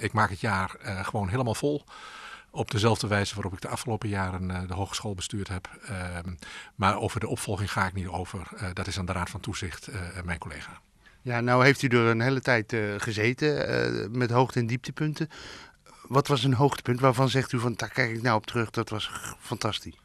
ik maak het jaar eh, gewoon helemaal vol. Op dezelfde wijze waarop ik de afgelopen jaren eh, de hogeschool bestuurd heb. Ehm, maar over de opvolging ga ik niet over. Eh, dat is aan de Raad van Toezicht mijn collega. Ja, nou heeft u er een hele tijd gezeten met hoogte- en dieptepunten. Wat was een hoogtepunt waarvan zegt u van daar kijk ik nou op terug, dat was fantastisch?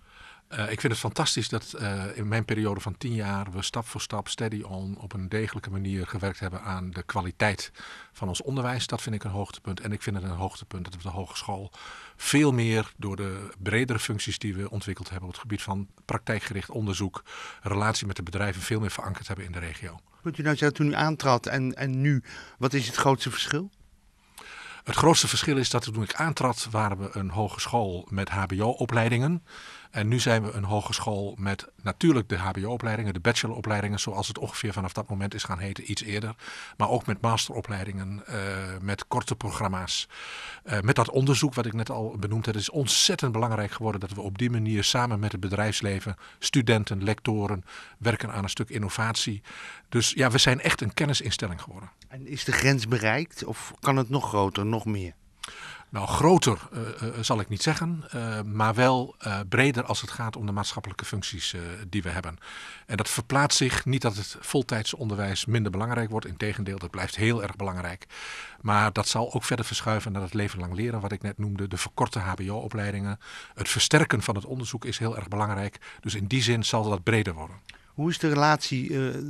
Eh, ik vind het fantastisch dat eh, in mijn periode van tien jaar we stap voor stap, steady on, op een degelijke manier gewerkt hebben aan de kwaliteit van ons onderwijs. Dat vind ik een hoogtepunt. En ik vind het een hoogtepunt dat we de hogeschool veel meer door de bredere functies die we ontwikkeld hebben op het gebied van praktijkgericht onderzoek, relatie met de bedrijven, veel meer verankerd hebben in de regio. Kunt u nou zeggen, toen u aantrad en, en nu, wat is het grootste verschil? Het grootste verschil is dat toen ik aantrad, waren we een hogeschool met HBO-opleidingen. En nu zijn we een hogeschool met natuurlijk de HBO-opleidingen, de bacheloropleidingen, zoals het ongeveer vanaf dat moment is gaan heten, iets eerder. Maar ook met masteropleidingen, uh, met korte programma's. Eh, met dat onderzoek wat ik net al benoemd heb, is ontzettend belangrijk geworden dat we op die manier samen met het bedrijfsleven, studenten, lectoren, werken aan een stuk innovatie. Dus ja, we zijn echt een kennisinstelling geworden. En is de grens bereikt of kan het nog groter? nog meer? Nou, groter eh, eh, zal ik niet zeggen, eh, maar wel breder als het gaat om de maatschappelijke functies die we hebben. En dat verplaatst zich niet dat het voltijdsonderwijs onderwijs minder belangrijk wordt. Integendeel, dat blijft heel erg belangrijk. Maar dat zal ook verder verschuiven naar het leven lang leren, wat ik net noemde. De verkorte HBO-opleidingen. Het versterken van het onderzoek is heel erg belangrijk. Dus in die zin zal dat breder worden. Hoe is de relatie eh, eh,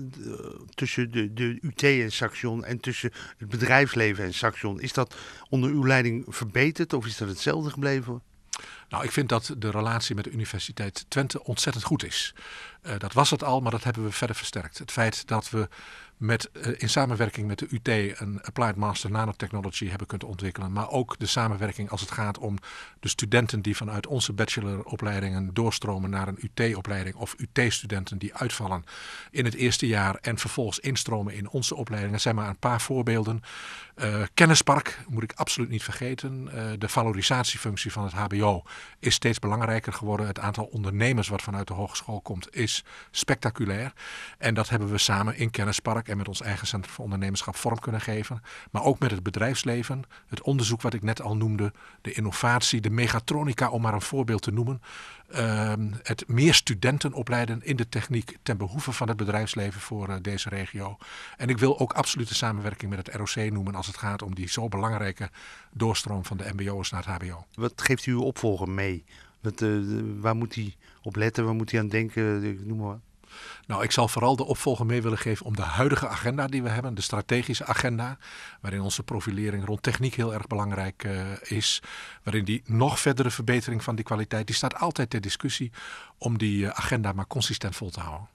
tussen de, de UT en Saxion en tussen het bedrijfsleven en Saxion? Is dat onder uw leiding verbeterd of is dat hetzelfde gebleven? Nou, ik vind dat de relatie met de Universiteit Twente ontzettend goed is. Eh, dat was het al, maar dat hebben we verder versterkt. Het feit dat we met, eh, in samenwerking met de UT een Applied Master Nanotechnology hebben kunnen ontwikkelen. Maar ook de samenwerking als het gaat om de studenten die vanuit onze bacheloropleidingen doorstromen naar een UT-opleiding. Of UT-studenten die uitvallen in het eerste jaar en vervolgens instromen in onze opleidingen. Dat zijn maar een paar voorbeelden. Eh, kennispark moet ik absoluut niet vergeten. Eh, de valorisatiefunctie van het HBO is steeds belangrijker geworden. Het aantal ondernemers wat vanuit de hogeschool komt is spectaculair. En dat hebben we samen in Kennispark en met ons eigen Centrum voor Ondernemerschap vorm kunnen geven. Maar ook met het bedrijfsleven, het onderzoek wat ik net al noemde, de innovatie, de megatronica om maar een voorbeeld te noemen. Ehm, het meer studenten opleiden in de techniek ten behoeve van het bedrijfsleven voor eh, deze regio. En ik wil ook absoluut de samenwerking met het ROC noemen als het gaat om die zo belangrijke doorstroom van de MBO's naar het HBO. Wat geeft u uw opvolger mee? Wat, eh, waar moet hij op letten? Waar moet hij aan denken? Ik noem maar nou, ik zal vooral de opvolger mee willen geven om de huidige agenda die we hebben, de strategische agenda, waarin onze profilering rond techniek heel erg belangrijk eh, is, waarin die nog verdere verbetering van die kwaliteit, die staat altijd ter discussie om die eh, agenda maar consistent vol te houden.